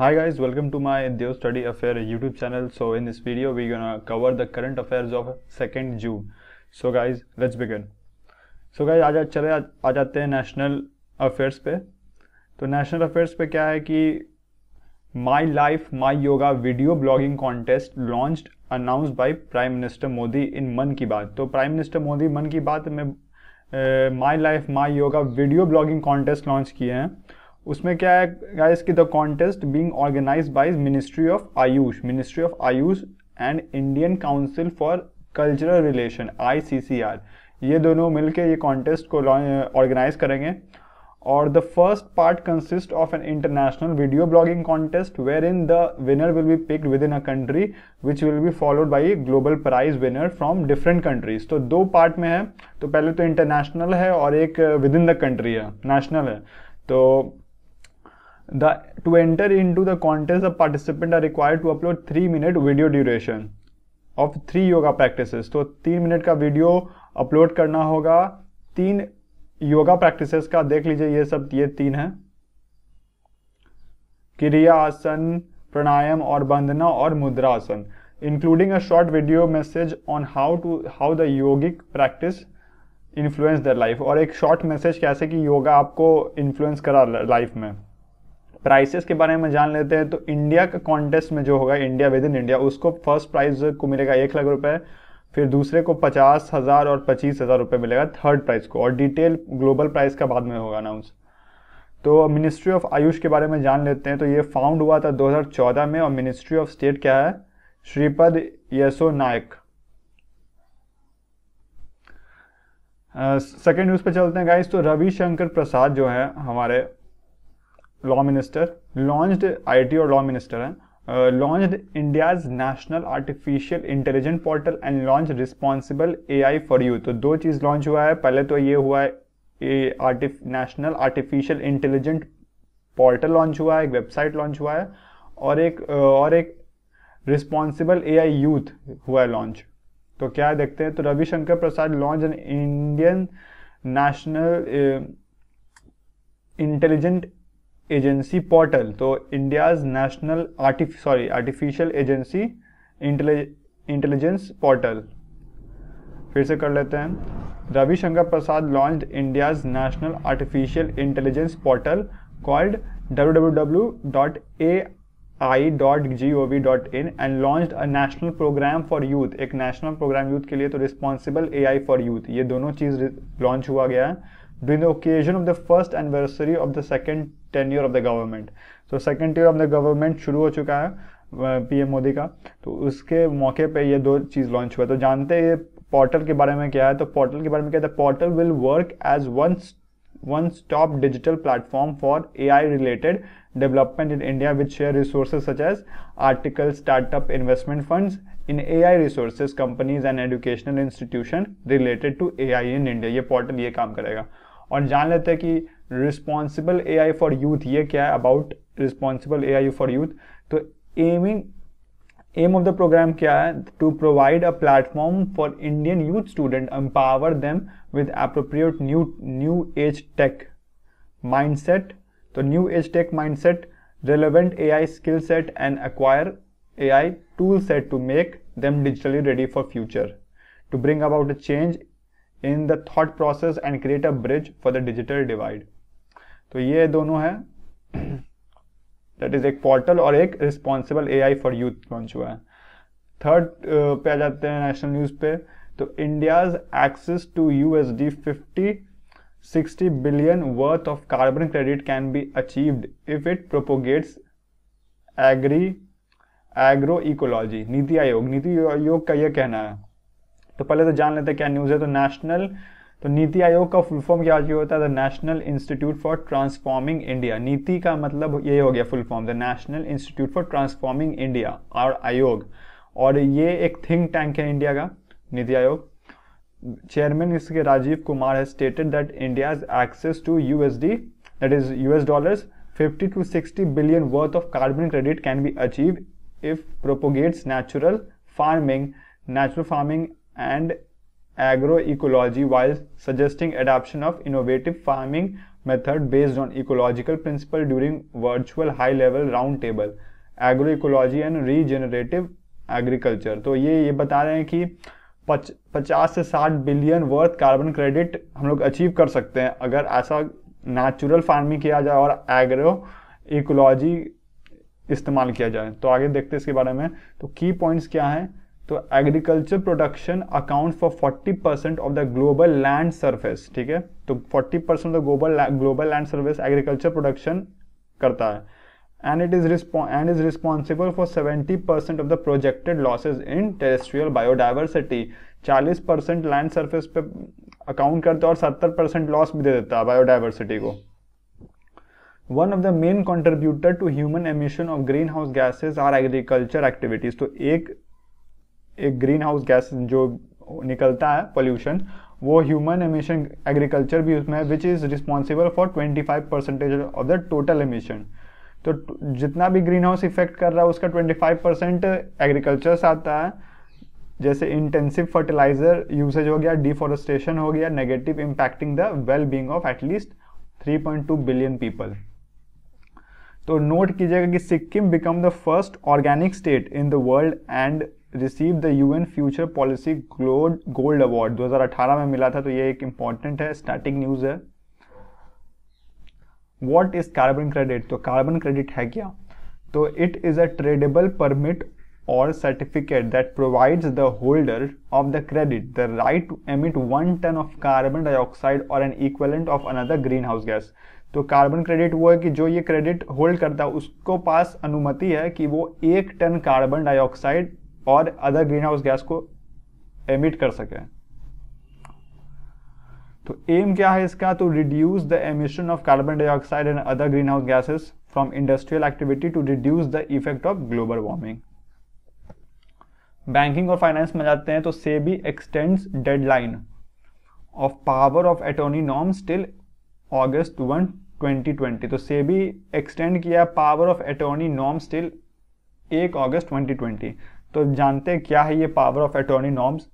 Hi guys, welcome to my Deo Study Affair YouTube channel. So in this video, we're gonna cover the current affairs of 2nd June. So guys, let's begin. So guys, आज चले आ जाते हैं national affairs पे तो national affairs पे क्या है कि my life my yoga video blogging contest launch announce by prime minister Modi in Mann Ki बात तो प्राइम मिनिस्टर मोदी मन की बात में my life my yoga video blogging contest launch किए हैं उसमें क्या है गाइस कि the contest being organise by ministry of AYUSH ministry of AYUSH and Indian council for cultural relation ICCR ये दोनों मिलके ये कॉन्टेस्ट को ऑर्गेनाइज करेंगे और the first part consist of an international video blogging contest wherein the winner will be picked within a country which will be followed by global prize winner from different countries तो दो part में है तो पहले तो international है और एक विद इन द कंट्री है नेशनल है तो to enter into the contest the participant are require to upload three minute video duration of three yoga practice तो तीन मिनट का वीडियो अपलोड करना होगा तीन योगा प्रैक्टिस का देख लीजिए ये सब ये तीन है क्रिया आसन प्राणायाम और बंदना और मुद्रा आसन including a short video message on how to how the yogic practice influence the life और एक शॉर्ट मैसेज कैसे कि योगा आपको इन्फ्लुएंस करा लाइफ में प्राइसेस के बारे में जान लेते हैं तो इंडिया का कॉन्टेस्ट में जो होगा इंडिया विद इन इंडिया उसको फर्स्ट प्राइज को मिलेगा एक लाख रुपए फिर दूसरे को पचास हज़ार और पच्चीस हज़ार रुपये मिलेगा थर्ड प्राइज़ को और डिटेल ग्लोबल प्राइस का बाद में होगा अनाउंस तो मिनिस्ट्री ऑफ आयुष के बारे में जान लेते हैं तो ये फाउंड हुआ था 2014 में और मिनिस्ट्री ऑफ स्टेट क्या है श्रीपद यसो नायक सेकेंड न्यूज़ पे चलते हैं गाइस तो रविशंकर प्रसाद जो है हमारे लॉ मिनिस्टर launched IT और law minister uh, launched India's national artificial intelligent portal and launch responsible A I for you तो दो चीज़ लॉन्च हुआ है पहले तो ये हुआ है a artif national artificial intelligent portal launch हुआ है एक वेबसाइट लॉन्च हुआ है और एक और एक रिस्पॉन्सिबल ए आई यूथ हुआ है लॉन्च तो क्या है देखते हैं तो Ravishankar Prasad launch an Indian national intelligent agency portal तो India's national artif sorry artificial agency intelligence portal फिर से कर लेते हैं Ravishankar Prasad launch India's national artificial intelligence portal called www.ai.gov.in and launched a national program for youth एक नेशनल प्रोग्राम यूथ के लिए तो responsible A I for youth ये दोनों चीज़ लॉन्च हुआ गया है during the occasion of the first anniversary of the second tenure of the government So second tenure of the government शुरू हो चुका है पीएम मोदी का तो उसके मौके पर यह दो चीज़ लॉन्च हुआ तो जानते हैं ये पोर्टल के बारे में क्या है तो पोर्टल के बारे में क्या है portal will work as one one stop digital platform for A I related development in India with share resources such as article startup investment fund in I resources companies and educational institution related to A I in India ये portal ये काम करेगा और जान लेते हैं कि responsible A I for youth ये क्या है about responsible A I for youth तो aiming aim of the program क्या है to provide a platform for Indian youth student empower them with appropriate new new age tech mindset तो new age tech mindset I skill set and and A I tool set to make them digitally ready for future to bring about a change in the thought process and create a bridge for the digital divide तो ये दोनों है that is एक portal और एक responsible A I for youth launch हुआ है third uh, पे आ जाते हैं नेशनल न्यूज़ पे तो India's access to U S D fifty billion worth of carbon credit can be achieved if it propagates agri agro ecology NITI Aayog नीति आयोग का यह कहना है तो पहले तो जान लेते हैं क्या न्यूज़ है तो नेशनल तो नीति आयोग का फुल फॉर्म क्या होता है the national institute for transforming India NITI का मतलब ये हो गया full form the national institute for transforming India और आयोग और ये एक थिंक टैंक है इंडिया का नीति आयोग चेयरमैन इसके राजीव कुमार है stated that India's access to U S D that is U S dollars fifty to sixty billion worth of carbon credit can be achieve if propagates natural farming natural farming and agroecology while suggesting adoption of innovative farming method based on ecological principle during virtual high level agro ecology and regenerative agriculture तो ये ये बता रहे हैं कि पच, पचास से साठ बिलियन वर्थ कार्बन क्रेडिट हम लोग अचीव कर सकते हैं अगर ऐसा नेचुरल फार्मिंग किया जाए और एग्रो इकोलॉजी इस्तेमाल किया जाए तो आगे देखते हैं इसके बारे में तो की पॉइंट्स क्या हैं तो agriculture production account for 40 percent of the global land surface ठीक है तो 40 percent of the global global land surface agriculture production करता है and it is and is responsible for 70 percent of the projected losses in terrestrial biodiversity 40 percent land surface पे account करता है और 70 percent loss भी दे देता है बायोडाइवर्सिटी को one of the main contributor to human emission of greenhouse gases are agriculture activities तो एक एक ग्रीन हाउस गैस जो निकलता है पोल्यूशन वो ह्यूमन एमिशन एग्रीकल्चर भी उसमें है which is responsible for twenty five percentage of the total emission तो जितना भी ग्रीन हाउस इफेक्ट कर रहा है उसका ट्वेंटी फाइव परसेंट एग्रीकल्चर से आता है जैसे इंटेंसिव फर्टिलाइजर यूसेज हो गया डिफोरेस्टेशन हो गया negative impacting the well being of at least three point two billion people तो नोट कीजिएगा कि Sikkim become the first organic state in the world and receive the UN future policy gold gold award 2018 में मिला था तो ये एक इंपॉर्टेंट है स्टैटिक न्यूज है वॉट इज कार्बन क्रेडिट तो कार्बन क्रेडिट है क्या तो it is a tradable permit certificate that that the holder of the credit the right to emit one ton of carbon dioxide और an equivalent of another greenhouse gas तो carbon credit वो है कि जो ये credit hold करता है उसको पास अनुमति है कि वो एक टन कार्बन डाइऑक्साइड और अदर ग्रीन हाउस गैस को एमिट कर सके तो एम क्या है इसका तो reduce the emission of carbon dioxide and other greenhouse gases from industrial activity to reduce the effect of global warming banking और फाइनेंस में जाते हैं तो SEBI extends deadline of power of attorney norms till August one 2020 तो SEBI extend किया power of attorney norms till एक अगस्त 2020 तो जानते हैं क्या है ये पावर ऑफ अटॉर्नी नॉर्म्स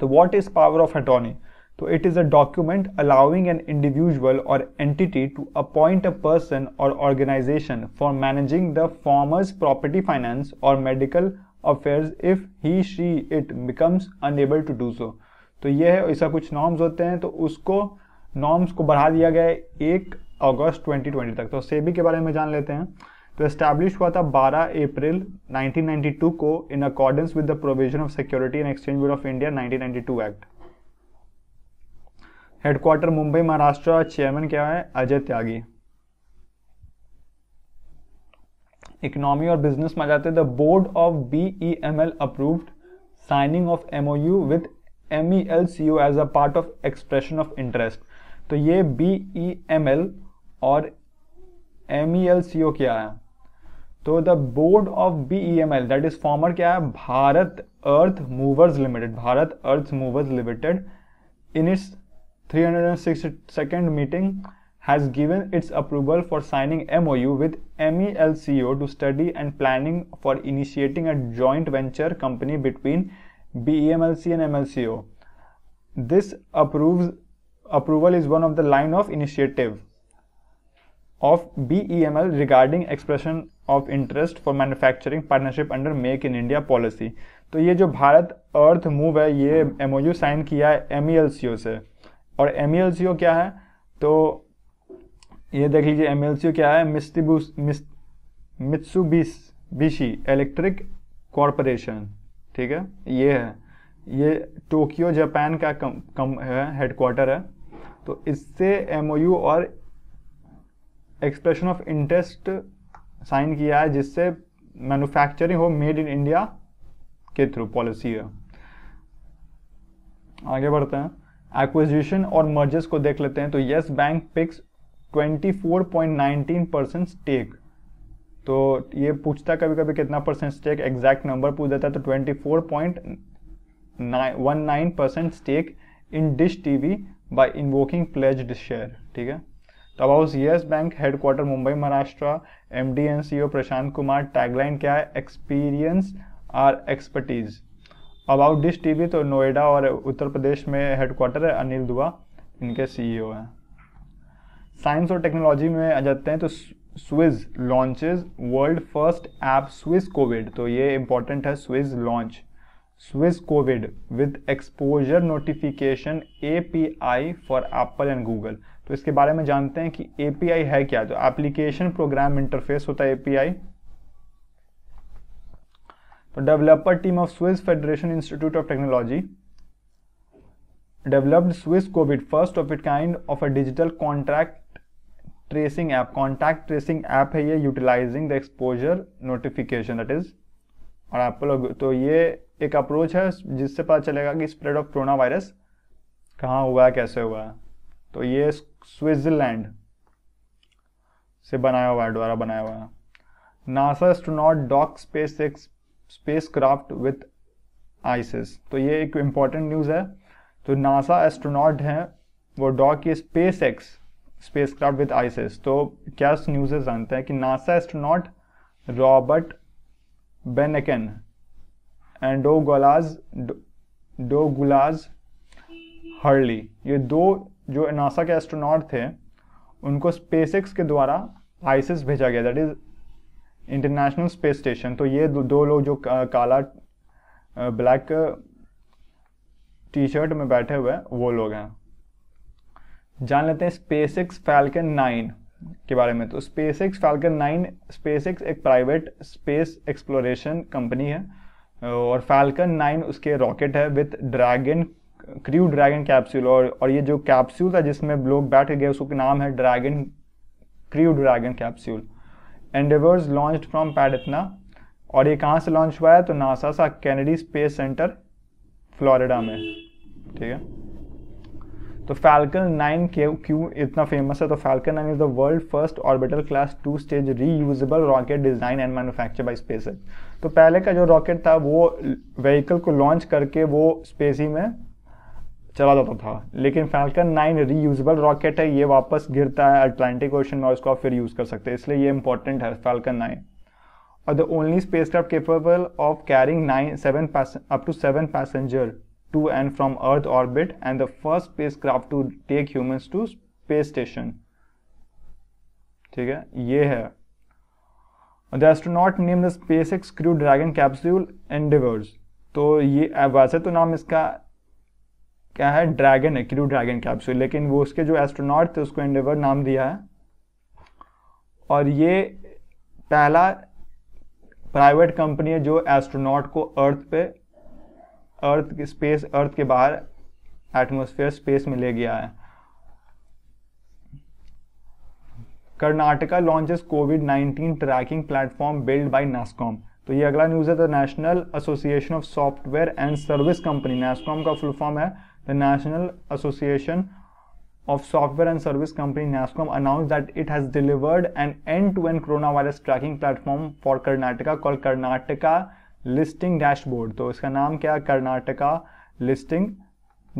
तो what is power of attorney तो it is a document allowing an individual और entity to appoint a person और organisation for managing the former's property finance और medical affairs if he she it becomes unable to do so तो ये है ऐसा कुछ norms होते हैं तो उसको नॉर्म्स को बढ़ा दिया गया है एक अगस्त 2020 तक तो सेबी के बारे में जान लेते हैं तो एस्टैब्लिश हुआ था 12 अप्रैल 1992 को in accordance with the provision of security and exchange board of India 1992 act headquarter Mumbai Maharashtra chairman क्या है अजय त्यागी इकोनॉमी और बिजनेस में जाते the board of B M L approved signing of MOU with U with M E L as a part of expression of interest तो ये B M L और M E L क्या है तो the board of B E M L that is former क्या है Bharat Earth Movers Limited Bharat Earth Movers Limited in its three hundred and six second meeting has given its approval for signing M O U with M E L C O to study and planning for initiating a joint venture company between B E M L C and M L C O this approve approval is one of the line of initiative of BEML regarding expression of interest for manufacturing partnership under Make in India policy. तो ये जो भारत अर्थ move है ये M sign किया है M e से और M e क्या है तो ये देख लीजिए एम e क्या है मिस्तिबूस मिस मित्सुबिस बिशी इलेक्ट्रिक कॉरपोरेशन ठीक है ये है ये टोक्यो जापान का कम कम है हेडक्वार्टर है तो इससे एम और एक्सप्रेशन ऑफ इंटरेस्ट साइन किया है जिससे मैन्युफैक्चरिंग हो मेड इन इंडिया के थ्रू पॉलिसी है आगे बढ़ते हैं एक्विजिशन और मर्जेस को देख लेते हैं तो Yes Bank picks 24.19 percent stake तो ये पूछता कभी कभी कितना परसेंट स्टेक एग्जैक्ट नंबर पूछ देता है तो 24.19 percent stake in Dish TV by invoking pledged share ठीक है तो house Yes Bank headquarter Mumbai Maharashtra M D and C O Prashant Kumar tagline क्या है experience our expertise about Dish TV तो नोएडा और उत्तर प्रदेश में हेडक्वार्टर है अनिल दुआ इनके सीईओ e हैं साइंस और टेक्नोलॉजी में आ जाते हैं तो Swiss launches world first app Swiss Covid तो ये इंपॉर्टेंट है Swiss launch Swiss Covid with exposure notification A P I for Apple and Google तो इसके बारे में जानते हैं कि एपीआई है क्या जो एप्लीकेशन प्रोग्राम इंटरफेस होता है एपीआई तो developer team of Swiss Federation Institute of Technology developed Swiss Covid first of it kind of a digital contract tracing app contact tracing app है ये utilising the exposure notification that is और आप लोग तो ये एक approach है जिससे पता चलेगा कि स्प्रेड ऑफ कोरोना वायरस कहाँ हुआ है कैसे हुआ है तो ये स्विट्जरलैंड से बनाया हुआ है द्वारा बनाया हुआ है NASA astronaut dock SpaceX spacecraft with ISS तो ये एक इम्पॉर्टेंट न्यूज़ है तो नासा एस्ट्रोनॉट हैं वो डॉक ये SpaceX spacecraft with ISS तो क्या न्यूज़ है जानते हैं कि NASA astronaut Robert Behnken and Douglas Douglas Hurley ये दो जो नासा के एस्ट्रोनॉट थे उनको स्पेसएक्स के द्वारा आइसिस भेजा गया that is International Space Station तो ये दो दो लोग जो काला ब्लैक टी शर्ट में बैठे हुए हैं वो लोग हैं जान लेते हैं स्पेस एक्स फैल्कन नाइन के बारे में तो SpaceX Falcon nine SpaceX एक प्राइवेट स्पेस एक्सप्लोरेशन कंपनी है और फैल्कन नाइन उसके रॉकेट है with Dragon crew Dragon capsule और और ये जो कैप्सूल था जिसमें लोग बैठ गए उसको नाम है Dragon crew Dragon capsule Endeavour's launch from पैडना और ये कहाँ से लॉन्च हुआ है तो नासा सा कैनेडी स्पेस सेंटर फ्लोरिडा में ठीक है तो फैल्कन नाइन क्यों क्यों इतना फेमस है तो Falcon nine is the world first orbital class two stage reusable rocket design and manufacture by space तो पहले का जो रॉकेट था वो व्हीकल को लॉन्च करके वो स्पेस ही में चला जाता था लेकिन फैल्कन 9 रीयूजेबल रॉकेट है ये वापस गिरता है अटलांटिक ओशन में उसको आप फिर यूज़ कर सकते हैं इसलिए ये इंपॉर्टेंट है फैल्कन नाइन और the only spacecraft capable of carrying nine seven up to seven passenger to and from earth orbit and the first spacecraft to take humans to space station ठीक है ये है the astronaut name the SpaceX crew Dragon capsule Endeavour's तो ये वैसे तो नाम इसका क्या है ड्रैगन है क्रू ड्रैगन कैप्सूल लेकिन वो उसके जो एस्ट्रोनॉट थे उसको एंडेवर नाम दिया है और ये पहला प्राइवेट कंपनी है जो एस्ट्रोनॉट को अर्थ पे अर्थ के स्पेस अर्थ के बाहर एटमोसफेयर स्पेस में ले गया है Karnataka launches Covid 19 tracking platform build by NASSCOM तो ये अगला न्यूज़ है the National Association of Software and Service Company NASSCOM का फुल फॉर्म है the National Association of Software and Service Company NASCOM announced that it has delivered an end-to-end -end coronavirus tracking platform for Karnataka called Karnataka Listing Dashboard. तो इसका नाम क्या है Karnataka Listing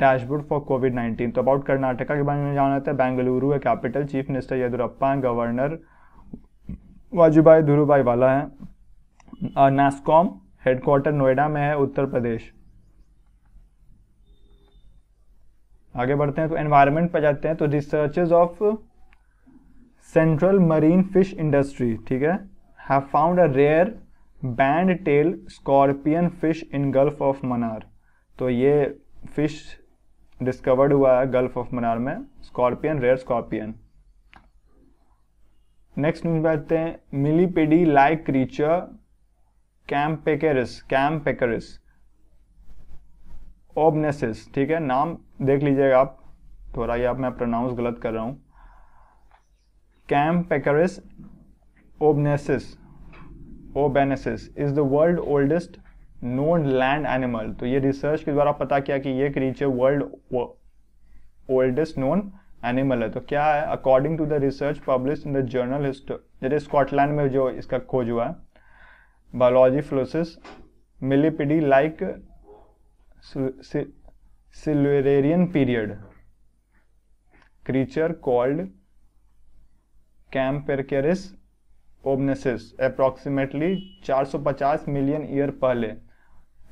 dashboard for Covid 19 तो about Karnataka के बारे में जाना जाता हैं बेंगलुरु है कैपिटल चीफ मिनिस्टर येदुरप्पा हैं गवर्नर वाजूभाई धुरूभाई वाला हैं नास्कॉम हेडक्वार्टर नोएडा में है उत्तर प्रदेश आगे बढ़ते हैं तो एनवायरनमेंट पर जाते हैं तो researches of Central Marine Fish Industry ठीक है have found a rare band tail scorpion fish in Gulf of Mannar तो ये फिश डिस्कवर्ड हुआ है गल्फ ऑफ मनार में scorpion rare scorpion next news बताते हैं मिलीपेडी लाइक क्रीचर कैम्पेकेरिस कैम्पेकेरिस ओबनेसिस ठीक है नाम देख लीजिएगा आप थोड़ा ये आप मैं प्रोनाउंस गलत कर रहा हूँ Kampecaris obanensis obanensis is the world oldest known land animal तो ये रिसर्च के द्वारा पता किया कि ये creature world oldest known animal है तो क्या है according to the research publish in the journal जैसे स्कॉटलैंड में जो इसका खोज हुआ है बायोलॉजी फ्लोसिस millipede like Silurian period creature called Kampecaris obanensis approximately पचास मिलियन ईयर पहले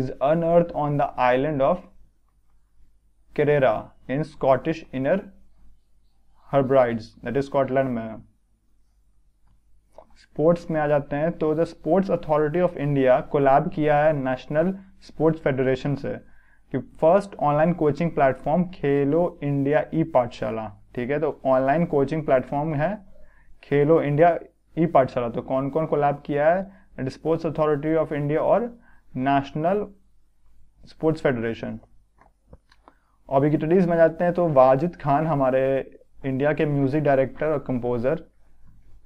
is unearth on the island of केरेरा in Scottish Inner Hebrides that is Scotland में स्पोर्ट्स में आ जाते हैं तो the sports authority of India collab किया है नेशनल स्पोर्ट्स फेडरेशन से कि first online coaching platform Khelo India e Pathshala ठीक है तो ऑनलाइन कोचिंग प्लेटफॉर्म है खेलो इंडिया ई पाठशाला तो कौन कौन को लैब किया है स्पोर्ट्स अथॉरिटी ऑफ इंडिया और नेशनल स्पोर्ट्स फेडरेशन ऑबिगिटरीज में जाते हैं तो वाजिद खान हमारे इंडिया के म्यूजिक डायरेक्टर और कंपोजर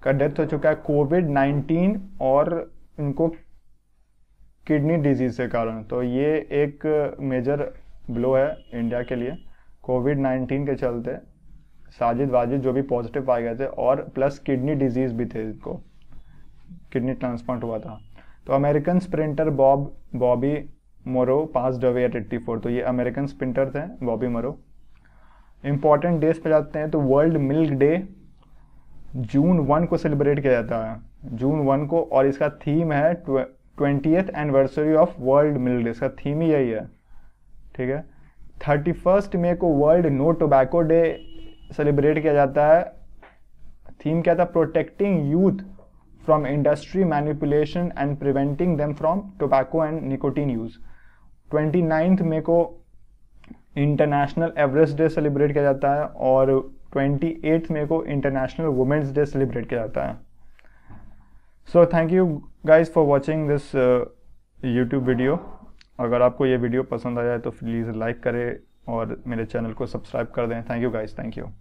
का डेथ हो चुका है कोविड 19 और इनको किडनी डिजीज़ के कारण तो ये एक मेजर ब्लो है इंडिया के लिए कोविड नाइन्टीन के चलते साजिद वाजिद जो भी पॉजिटिव पाए गए थे और प्लस किडनी डिजीज़ भी थे इनको किडनी ट्रांसप्लांट हुआ था तो American sprinter Bob Bobby Morrow passed away at eighty four तो ये अमेरिकन स्प्रिंटर थे बॉबी मोरो इम्पॉर्टेंट डेज पे जाते हैं तो world milk day June one को सेलिब्रेट किया जाता है जून वन को और इसका थीम है twentieth anniversary of world milk day इसका थीम ही यही है ठीक है थर्टी फर्स्ट मे को world no tobacco day celebrate किया जाता है थीम क्या था protecting youth from industry manipulation and preventing them from tobacco and nicotine use twenty ninth May को इंटरनेशनल एवरेस्ट डे सेलिब्रेट किया जाता है और ट्वेंटी एट्थ मे को इंटरनेशनल वुमेंस डे सेलिब्रेट किया जाता है so thank you guys for watching this YouTube video अगर आपको ये वीडियो पसंद आया है तो प्लीज़ लाइक करें और मेरे चैनल को सब्सक्राइब कर दें thank you guys thank you